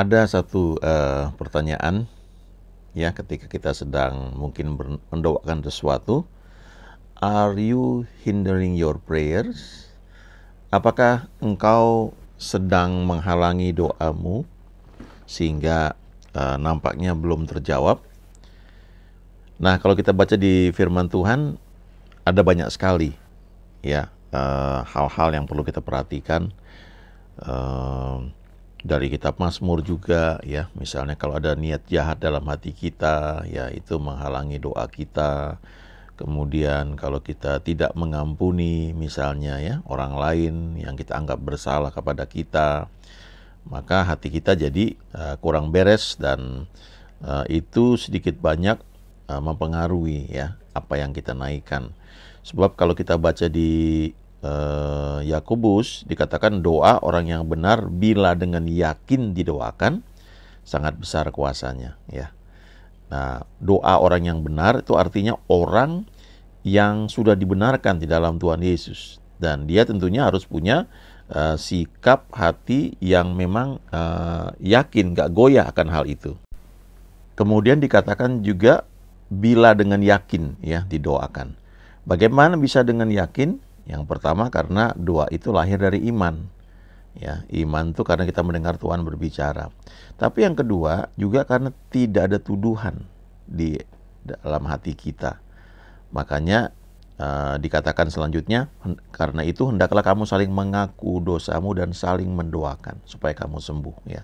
ada satu uh, pertanyaan ya ketika kita sedang mungkin mendoakan sesuatu are you hindering your prayers apakah engkau sedang menghalangi doamu sehingga uh, nampaknya belum terjawab nah kalau kita baca di firman Tuhan ada banyak sekali ya eh, hal-hal uh, yang perlu kita perhatikan uh, dari kitab Mazmur juga ya misalnya kalau ada niat jahat dalam hati kita ya itu menghalangi doa kita kemudian kalau kita tidak mengampuni misalnya ya orang lain yang kita anggap bersalah kepada kita maka hati kita jadi uh, kurang beres dan uh, itu sedikit banyak uh, mempengaruhi ya apa yang kita naikkan sebab kalau kita baca di Eh, Yakobus dikatakan doa orang yang benar bila dengan yakin didoakan sangat besar kuasanya ya. Nah, doa orang yang benar itu artinya orang yang sudah dibenarkan di dalam Tuhan Yesus dan dia tentunya harus punya uh, sikap hati yang memang uh, yakin gak goyah akan hal itu. Kemudian dikatakan juga bila dengan yakin ya didoakan. Bagaimana bisa dengan yakin? Yang pertama karena doa itu lahir dari iman. Ya, iman itu karena kita mendengar Tuhan berbicara. Tapi yang kedua juga karena tidak ada tuduhan di dalam hati kita. Makanya eh, dikatakan selanjutnya karena itu hendaklah kamu saling mengaku dosamu dan saling mendoakan supaya kamu sembuh ya.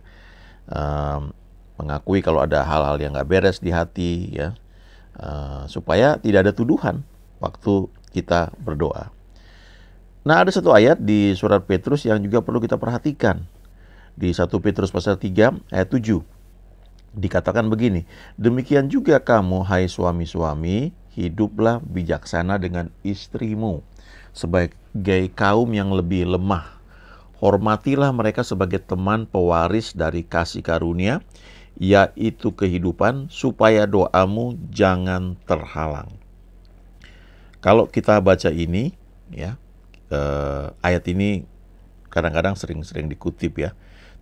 mengakui kalau ada hal-hal yang gak beres di hati ya. Uh, supaya tidak ada tuduhan waktu kita berdoa. Nah, ada satu ayat di surat Petrus yang juga perlu kita perhatikan. Di 1 Petrus pasal 3 ayat 7. Dikatakan begini, demikian juga kamu hai suami-suami, hiduplah bijaksana dengan istrimu sebagai kaum yang lebih lemah. Hormatilah mereka sebagai teman pewaris dari kasih karunia, yaitu kehidupan, supaya doamu jangan terhalang. Kalau kita baca ini, ya, eh, ayat ini kadang-kadang sering-sering dikutip ya.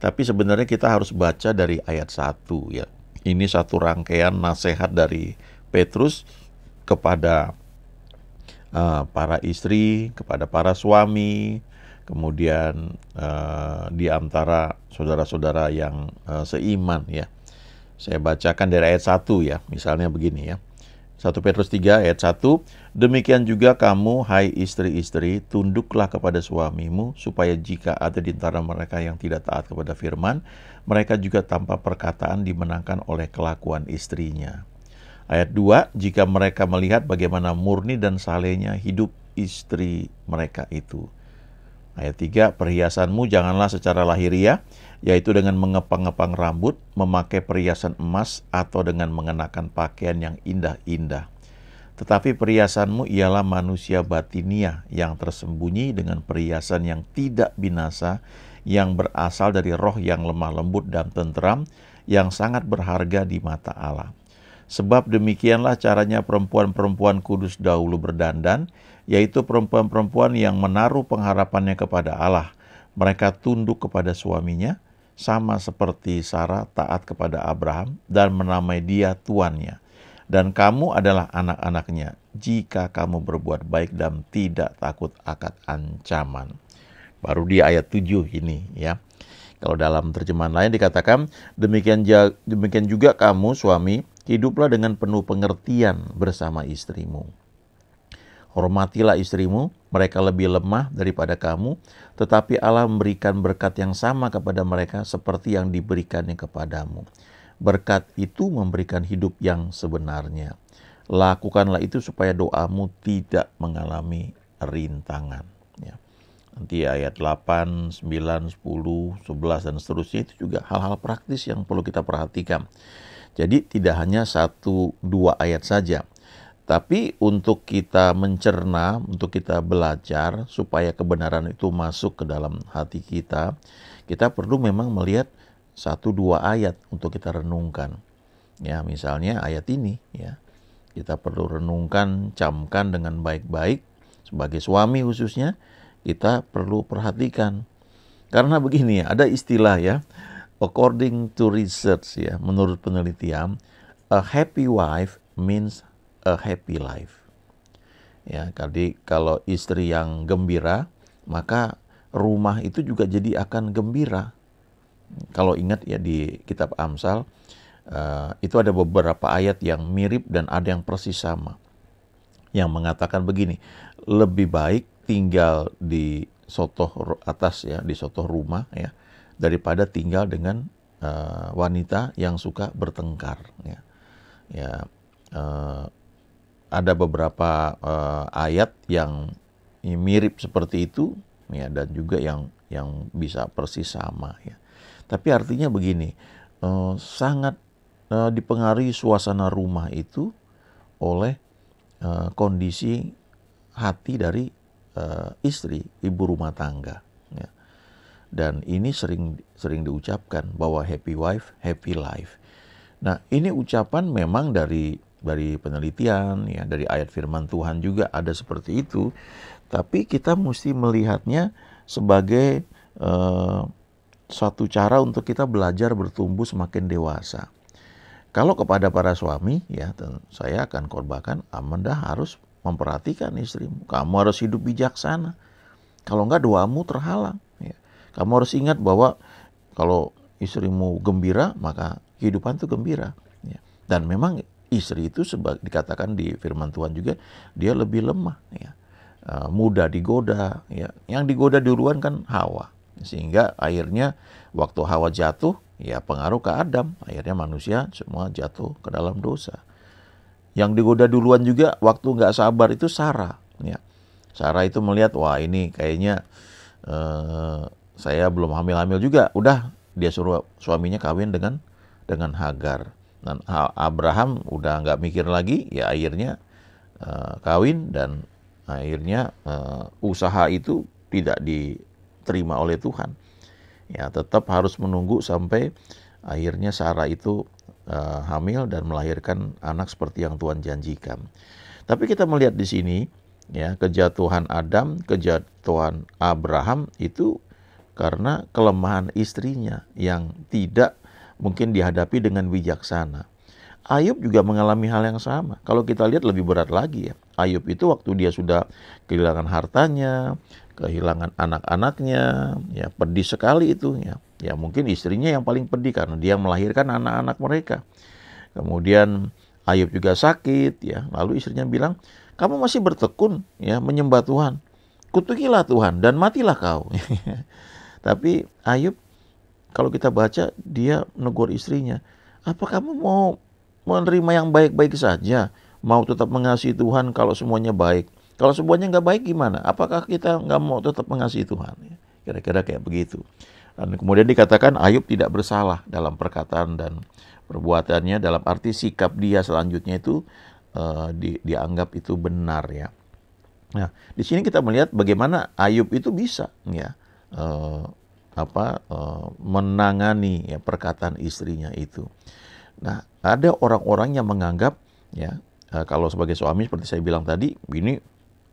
Tapi sebenarnya kita harus baca dari ayat 1 ya. Ini satu rangkaian nasihat dari Petrus kepada uh, para istri, kepada para suami, kemudian uh, di antara saudara-saudara yang uh, seiman ya. Saya bacakan dari ayat 1 ya, misalnya begini ya. 1 Petrus 3 ayat 1, demikian juga kamu hai istri-istri tunduklah kepada suamimu supaya jika ada di antara mereka yang tidak taat kepada firman, mereka juga tanpa perkataan dimenangkan oleh kelakuan istrinya. Ayat 2, jika mereka melihat bagaimana murni dan salehnya hidup istri mereka itu. Ayat 3, perhiasanmu janganlah secara lahiriah, yaitu dengan mengepang-ngepang rambut, memakai perhiasan emas, atau dengan mengenakan pakaian yang indah-indah. Tetapi perhiasanmu ialah manusia batinia yang tersembunyi dengan perhiasan yang tidak binasa, yang berasal dari roh yang lemah lembut dan tenteram, yang sangat berharga di mata Allah. Sebab demikianlah caranya perempuan-perempuan kudus dahulu berdandan, yaitu perempuan-perempuan yang menaruh pengharapannya kepada Allah. Mereka tunduk kepada suaminya, sama seperti Sarah taat kepada Abraham dan menamai dia tuannya. Dan kamu adalah anak-anaknya jika kamu berbuat baik dan tidak takut akan ancaman. Baru di ayat 7 ini ya. Kalau dalam terjemahan lain dikatakan demikian demikian juga kamu suami hiduplah dengan penuh pengertian bersama istrimu Hormatilah istrimu, mereka lebih lemah daripada kamu, tetapi Allah memberikan berkat yang sama kepada mereka seperti yang diberikannya kepadamu. Berkat itu memberikan hidup yang sebenarnya. Lakukanlah itu supaya doamu tidak mengalami rintangan. Ya. Nanti ayat 8, 9, 10, 11, dan seterusnya itu juga hal-hal praktis yang perlu kita perhatikan. Jadi tidak hanya satu dua ayat saja, tapi untuk kita mencerna, untuk kita belajar supaya kebenaran itu masuk ke dalam hati kita, kita perlu memang melihat satu dua ayat untuk kita renungkan. Ya, misalnya ayat ini ya. Kita perlu renungkan, camkan dengan baik-baik sebagai suami khususnya kita perlu perhatikan. Karena begini, ya, ada istilah ya, according to research ya, menurut penelitian, a happy wife means a happy life. Ya, jadi kalau istri yang gembira, maka rumah itu juga jadi akan gembira. Kalau ingat ya di kitab Amsal, uh, itu ada beberapa ayat yang mirip dan ada yang persis sama. Yang mengatakan begini, lebih baik tinggal di sotoh atas ya, di sotoh rumah ya, daripada tinggal dengan uh, wanita yang suka bertengkar ya. Ya, uh, ada beberapa uh, ayat yang mirip seperti itu ya dan juga yang yang bisa persis sama ya. Tapi artinya begini, uh, sangat uh, dipengaruhi suasana rumah itu oleh uh, kondisi hati dari uh, istri, ibu rumah tangga ya. Dan ini sering sering diucapkan bahwa happy wife, happy life. Nah, ini ucapan memang dari dari penelitian ya dari ayat firman Tuhan juga ada seperti itu tapi kita mesti melihatnya sebagai eh, suatu cara untuk kita belajar bertumbuh semakin dewasa kalau kepada para suami ya saya akan korbankan Amanda harus memperhatikan istrimu kamu harus hidup bijaksana kalau enggak doamu terhalang ya. kamu harus ingat bahwa kalau istrimu gembira maka kehidupan itu gembira ya. dan memang istri itu dikatakan di firman Tuhan juga dia lebih lemah ya eh, mudah digoda ya yang digoda duluan kan Hawa sehingga akhirnya waktu Hawa jatuh ya pengaruh ke Adam akhirnya manusia semua jatuh ke dalam dosa yang digoda duluan juga waktu nggak sabar itu Sarah ya Sarah itu melihat wah ini kayaknya eh, saya belum hamil-hamil juga udah dia suruh suaminya kawin dengan dengan Hagar dan Abraham udah nggak mikir lagi, ya akhirnya uh, kawin dan akhirnya uh, usaha itu tidak diterima oleh Tuhan. Ya tetap harus menunggu sampai akhirnya Sarah itu uh, hamil dan melahirkan anak seperti yang Tuhan janjikan. Tapi kita melihat di sini ya kejatuhan Adam, kejatuhan Abraham itu karena kelemahan istrinya yang tidak mungkin dihadapi dengan bijaksana. Ayub juga mengalami hal yang sama. Kalau kita lihat lebih berat lagi ya. Ayub itu waktu dia sudah kehilangan hartanya, kehilangan anak-anaknya, ya pedih sekali itu ya. Ya mungkin istrinya yang paling pedih karena dia melahirkan anak-anak mereka. Kemudian Ayub juga sakit ya. Lalu istrinya bilang, "Kamu masih bertekun ya menyembah Tuhan. Kutukilah Tuhan dan matilah kau." Tapi Ayub kalau kita baca dia menegur istrinya, apa kamu mau menerima yang baik-baik saja? Mau tetap mengasihi Tuhan kalau semuanya baik? Kalau semuanya nggak baik gimana? Apakah kita nggak mau tetap mengasihi Tuhan? Ya, kira-kira kayak begitu. Dan kemudian dikatakan Ayub tidak bersalah dalam perkataan dan perbuatannya dalam arti sikap dia selanjutnya itu uh, di, dianggap itu benar ya. Nah, di sini kita melihat bagaimana Ayub itu bisa ya eh, apa eh, menangani ya perkataan istrinya itu. Nah, ada orang-orang yang menganggap ya eh, kalau sebagai suami seperti saya bilang tadi, ini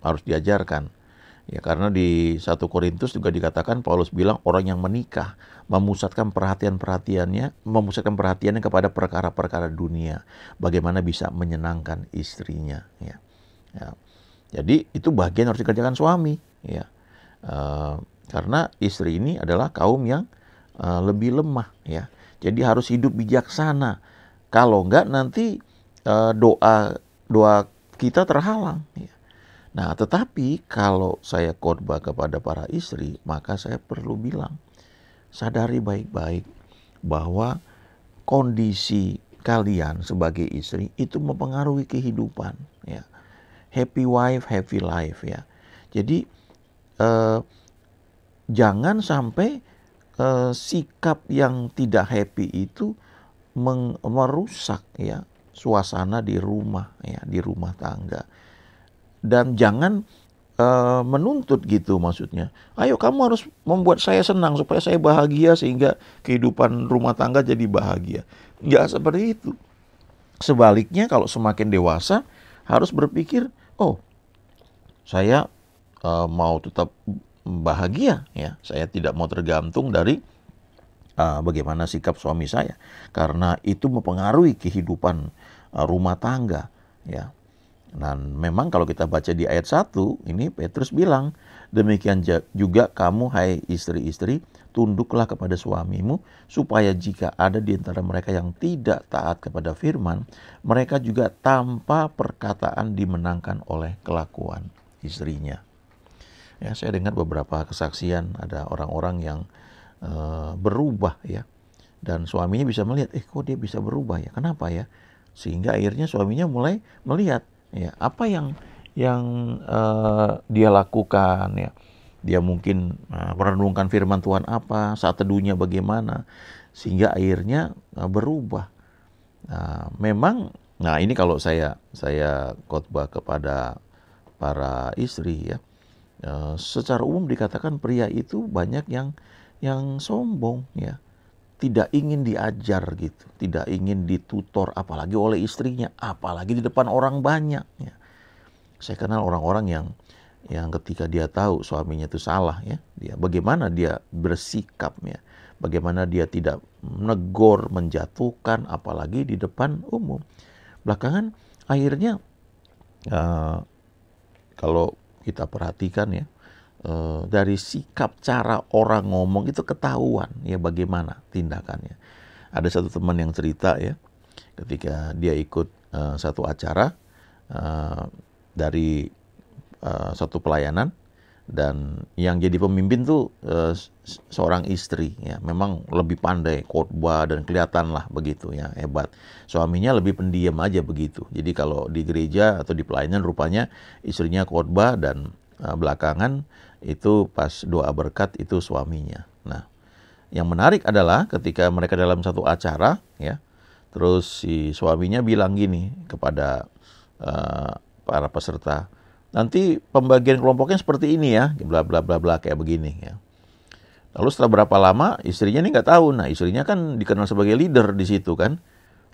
harus diajarkan. Ya karena di satu Korintus juga dikatakan Paulus bilang orang yang menikah memusatkan perhatian-perhatiannya, memusatkan perhatiannya kepada perkara-perkara dunia, bagaimana bisa menyenangkan istrinya ya. ya. Jadi itu bagian harus dikerjakan suami ya. Eh, karena istri ini adalah kaum yang uh, lebih lemah ya. Jadi harus hidup bijaksana. Kalau enggak nanti uh, doa doa kita terhalang ya. Nah, tetapi kalau saya khotbah kepada para istri, maka saya perlu bilang, sadari baik-baik bahwa kondisi kalian sebagai istri itu mempengaruhi kehidupan ya happy wife happy life ya jadi eh, jangan sampai eh, sikap yang tidak happy itu merusak ya suasana di rumah ya di rumah tangga dan jangan eh, menuntut gitu maksudnya ayo kamu harus membuat saya senang supaya saya bahagia sehingga kehidupan rumah tangga jadi bahagia nggak seperti itu sebaliknya kalau semakin dewasa harus berpikir oh saya uh, mau tetap bahagia ya. Saya tidak mau tergantung dari uh, bagaimana sikap suami saya karena itu mempengaruhi kehidupan uh, rumah tangga ya. Dan memang kalau kita baca di ayat 1 ini Petrus bilang demikian juga kamu hai istri-istri tunduklah kepada suamimu supaya jika ada di antara mereka yang tidak taat kepada firman mereka juga tanpa perkataan dimenangkan oleh kelakuan istrinya. Ya, saya dengar beberapa kesaksian ada orang-orang yang e, berubah ya. Dan suaminya bisa melihat, eh kok dia bisa berubah ya? Kenapa ya? Sehingga akhirnya suaminya mulai melihat ya apa yang yang e, dia lakukan ya. Dia mungkin eh, merenungkan firman Tuhan apa, saat teduhnya bagaimana sehingga akhirnya e, berubah. Nah, memang nah ini kalau saya saya khotbah kepada para istri ya Eh, secara umum dikatakan pria itu banyak yang yang sombong ya tidak ingin diajar gitu tidak ingin ditutor apalagi oleh istrinya apalagi di depan orang banyak ya saya kenal orang-orang yang yang ketika dia tahu suaminya itu salah ya dia bagaimana dia bersikap ya bagaimana dia tidak menegur menjatuhkan apalagi di depan umum belakangan akhirnya uh, kalau kita perhatikan ya eh, dari sikap cara orang ngomong itu ketahuan ya bagaimana tindakannya. Ada satu teman yang cerita ya ketika dia ikut uh, satu acara uh, dari uh, satu pelayanan dan yang jadi pemimpin tuh e, seorang istri ya memang lebih pandai khotbah dan kelihatan lah begitu ya hebat suaminya lebih pendiam aja begitu jadi kalau di gereja atau di pelayanan rupanya istrinya khotbah dan e, belakangan itu pas doa berkat itu suaminya nah yang menarik adalah ketika mereka dalam satu acara ya terus si suaminya bilang gini kepada e, para peserta nanti pembagian kelompoknya seperti ini ya, bla bla bla bla kayak begini ya. Lalu setelah berapa lama istrinya ini nggak tahu. Nah istrinya kan dikenal sebagai leader di situ kan,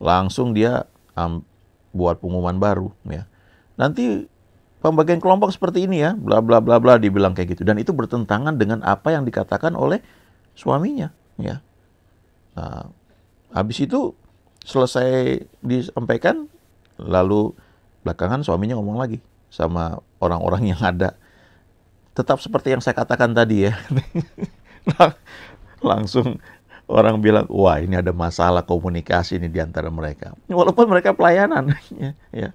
langsung dia um, buat pengumuman baru ya. Nanti pembagian kelompok seperti ini ya, bla bla bla bla dibilang kayak gitu. Dan itu bertentangan dengan apa yang dikatakan oleh suaminya ya. Nah, habis itu selesai disampaikan, lalu belakangan suaminya ngomong lagi, sama orang-orang yang ada. Tetap seperti yang saya katakan tadi ya. Langsung orang bilang, wah ini ada masalah komunikasi ini di antara mereka. Walaupun mereka pelayanan. ya, ya.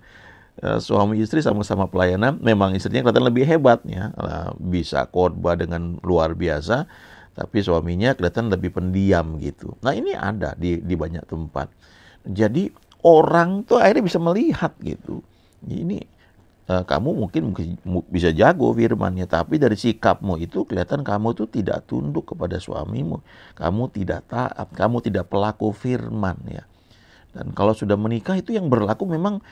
Eh, suami istri sama-sama pelayanan, memang istrinya kelihatan lebih hebat ya. Eh, bisa khotbah dengan luar biasa, tapi suaminya kelihatan lebih pendiam gitu. Nah ini ada di, di banyak tempat. Jadi orang tuh akhirnya bisa melihat gitu. Ini Eh, kamu mungkin bisa jago firmannya, tapi dari sikapmu itu kelihatan kamu itu tidak tunduk kepada suamimu, kamu tidak taat, kamu tidak pelaku firman ya. Dan kalau sudah menikah itu yang berlaku memang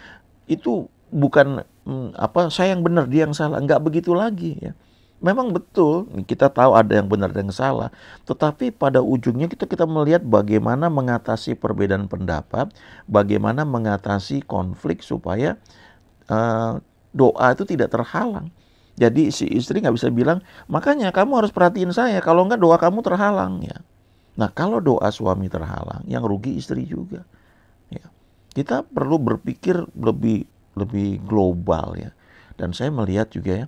itu bukan hmm, apa saya yang benar dia yang salah, nggak begitu lagi ya. Memang betul kita tahu ada yang benar dan yang salah, tetapi pada ujungnya kita kita melihat bagaimana mengatasi perbedaan pendapat, bagaimana mengatasi konflik supaya eh, doa itu tidak terhalang. Jadi si istri nggak bisa bilang, makanya kamu harus perhatiin saya, kalau nggak doa kamu terhalang ya. Nah kalau doa suami terhalang, yang rugi istri juga. Ya. Kita perlu berpikir lebih lebih global ya. Dan saya melihat juga ya,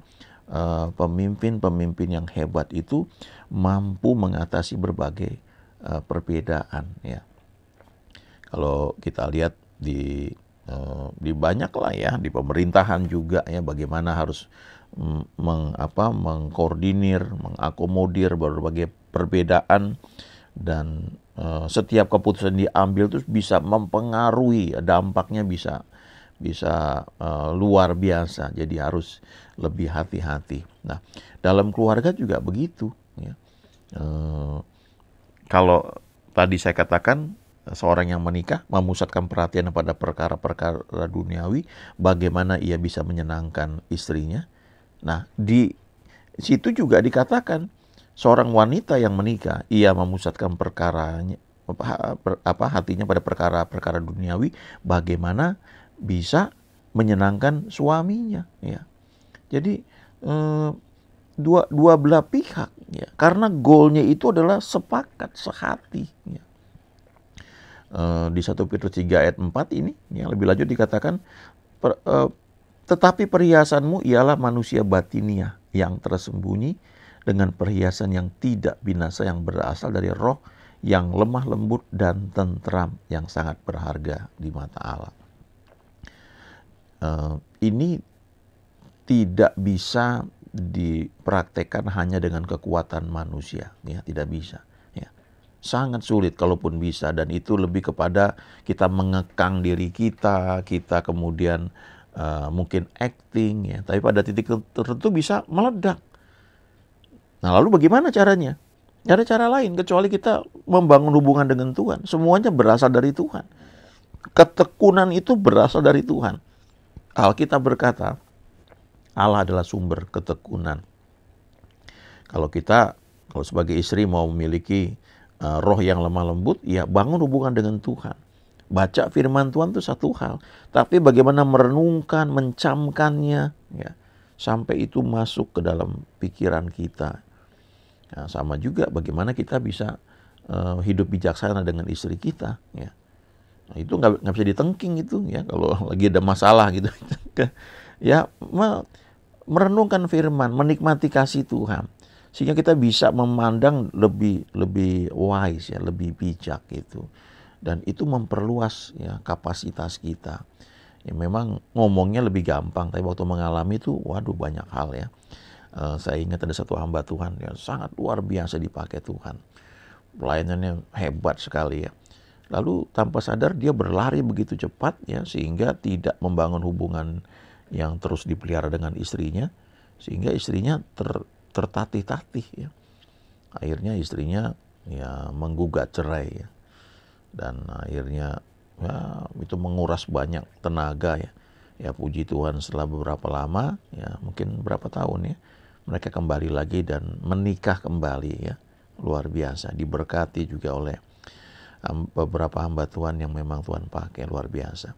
eh, pemimpin-pemimpin yang hebat itu mampu mengatasi berbagai eh, perbedaan ya. Kalau kita lihat di Eh, di banyak lah ya di pemerintahan juga ya bagaimana harus mm, meng, apa, mengkoordinir, mengakomodir berbagai perbedaan dan uh, setiap keputusan diambil terus bisa mempengaruhi dampaknya bisa bisa uh, luar biasa. Jadi harus lebih hati-hati. Nah, dalam keluarga juga begitu. Ya. Uh, kalau tadi saya katakan seorang yang menikah memusatkan perhatian pada perkara-perkara duniawi, bagaimana ia bisa menyenangkan istrinya. Nah, di situ juga dikatakan seorang wanita yang menikah, ia memusatkan perkaranya apa hatinya pada perkara-perkara duniawi, bagaimana bisa menyenangkan suaminya, ya. Jadi eh, dua dua belah pihak ya, karena goalnya itu adalah sepakat, sehati, ya Eh, di 1 Petrus 3 ayat 4 ini yang lebih lanjut dikatakan per, uh, tetapi perhiasanmu ialah manusia batinia yang tersembunyi dengan perhiasan yang tidak binasa yang berasal dari roh yang lemah lembut dan tentram yang sangat berharga di mata Allah. Uh, ini tidak bisa dipraktekkan hanya dengan kekuatan manusia, ya tidak bisa sangat sulit kalaupun bisa dan itu lebih kepada kita mengekang diri kita, kita kemudian uh, mungkin acting ya, tapi pada titik tertentu bisa meledak. Nah, lalu bagaimana caranya? ada cara lain kecuali kita membangun hubungan dengan Tuhan. Semuanya berasal dari Tuhan. Ketekunan itu berasal dari Tuhan. Alkitab berkata, Allah adalah sumber ketekunan. Kalau kita, kalau sebagai istri mau memiliki Eh, roh yang lemah lembut, ya bangun hubungan dengan Tuhan. Baca firman Tuhan itu satu hal, tapi bagaimana merenungkan, mencamkannya, ya sampai itu masuk ke dalam pikiran kita. Nah, sama juga bagaimana kita bisa uh, hidup bijaksana dengan istri kita, ya. Nah, itu nggak nggak bisa ditengking itu, ya. Kalau lagi ada masalah gitu, ya merenungkan firman, menikmati kasih Tuhan sehingga kita bisa memandang lebih lebih wise ya, lebih bijak gitu. Dan itu memperluas ya kapasitas kita. Ya memang ngomongnya lebih gampang, tapi waktu mengalami itu waduh banyak hal ya. e, saya ingat ada satu hamba Tuhan yang sangat luar biasa dipakai Tuhan. Pelayanannya hebat sekali ya. Lalu tanpa sadar dia berlari begitu cepat ya sehingga tidak membangun hubungan yang terus dipelihara dengan istrinya sehingga istrinya ter tertatih-tatih ya. Akhirnya istrinya ya menggugat cerai ya. Dan akhirnya ya itu menguras banyak tenaga ya. Ya puji Tuhan setelah beberapa lama ya mungkin berapa tahun ya mereka kembali lagi dan menikah kembali ya. Luar biasa diberkati juga oleh beberapa hamba Tuhan yang memang Tuhan pakai luar biasa.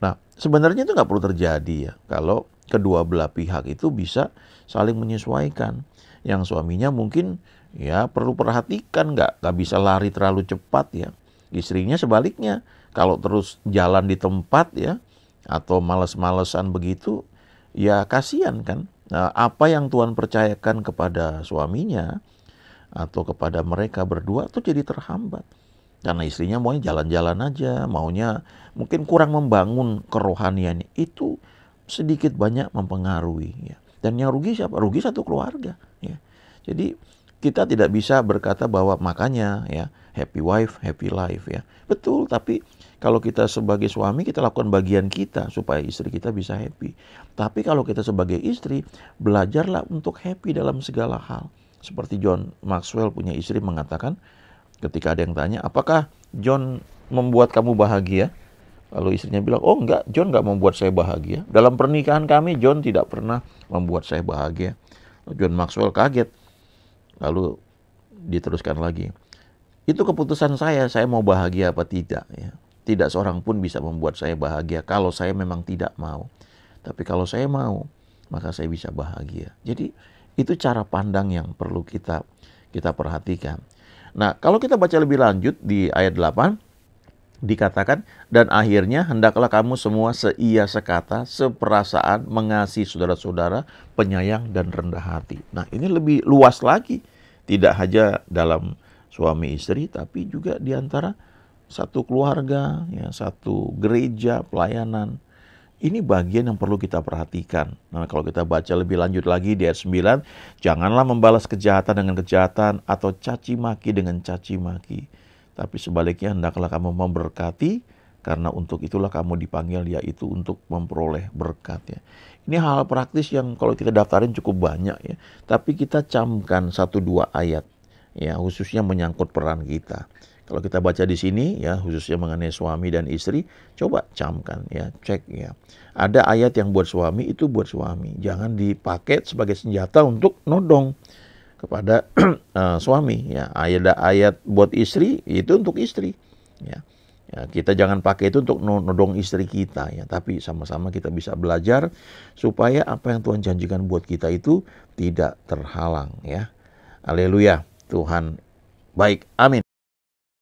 Nah, sebenarnya itu nggak perlu terjadi ya kalau kedua belah pihak itu bisa saling menyesuaikan. Yang suaminya mungkin ya perlu perhatikan nggak nggak bisa lari terlalu cepat ya. Istrinya sebaliknya kalau terus jalan di tempat ya atau males-malesan begitu ya kasihan kan. Nah, apa yang Tuhan percayakan kepada suaminya atau kepada mereka berdua itu jadi terhambat. Karena istrinya maunya jalan-jalan aja, maunya mungkin kurang membangun kerohanian Itu sedikit banyak mempengaruhi ya. Dan yang rugi siapa? Rugi satu keluarga ya. Jadi kita tidak bisa berkata bahwa makanya ya happy wife, happy life ya. Betul, tapi kalau kita sebagai suami kita lakukan bagian kita supaya istri kita bisa happy. Tapi kalau kita sebagai istri belajarlah untuk happy dalam segala hal. Seperti John Maxwell punya istri mengatakan ketika ada yang tanya, "Apakah John membuat kamu bahagia?" Lalu istrinya bilang, oh enggak, John enggak membuat saya bahagia. Dalam pernikahan kami, John tidak pernah membuat saya bahagia. John Maxwell kaget. Lalu diteruskan lagi. Itu keputusan saya, saya mau bahagia apa tidak. Ya. Tidak seorang pun bisa membuat saya bahagia kalau saya memang tidak mau. Tapi kalau saya mau, maka saya bisa bahagia. Jadi itu cara pandang yang perlu kita kita perhatikan. Nah, kalau kita baca lebih lanjut di ayat 8, dikatakan dan akhirnya hendaklah kamu semua seia sekata, seperasaan, mengasihi saudara-saudara, penyayang dan rendah hati. Nah, ini lebih luas lagi, tidak hanya dalam suami istri tapi juga di antara satu keluarga, ya, satu gereja, pelayanan. Ini bagian yang perlu kita perhatikan. Nah, kalau kita baca lebih lanjut lagi di ayat 9, janganlah membalas kejahatan dengan kejahatan atau caci maki dengan caci maki tapi sebaliknya hendaklah kamu memberkati karena untuk itulah kamu dipanggil yaitu untuk memperoleh berkat ya. Ini hal, -hal praktis yang kalau kita daftarin cukup banyak ya. Tapi kita camkan satu dua ayat ya khususnya menyangkut peran kita. Kalau kita baca di sini ya khususnya mengenai suami dan istri, coba camkan ya, cek ya. Ada ayat yang buat suami itu buat suami, jangan dipakai sebagai senjata untuk nodong kepada uh, suami ya ayat-ayat buat istri itu untuk istri ya. ya kita jangan pakai itu untuk nodong istri kita ya tapi sama-sama kita bisa belajar supaya apa yang Tuhan janjikan buat kita itu tidak terhalang ya haleluya Tuhan baik amin